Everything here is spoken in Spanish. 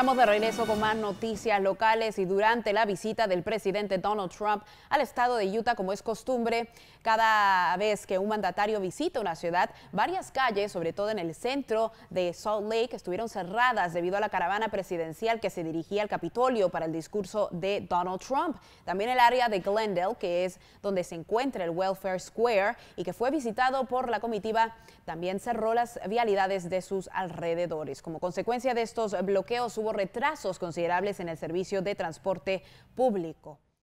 estamos de regreso con más noticias locales y durante la visita del presidente Donald Trump al estado de Utah, como es costumbre, cada vez que un mandatario visita una ciudad, varias calles, sobre todo en el centro de Salt Lake, estuvieron cerradas debido a la caravana presidencial que se dirigía al Capitolio para el discurso de Donald Trump. También el área de Glendale, que es donde se encuentra el Welfare Square y que fue visitado por la comitiva, también cerró las vialidades de sus alrededores. Como consecuencia de estos bloqueos hubo retrasos considerables en el servicio de transporte público.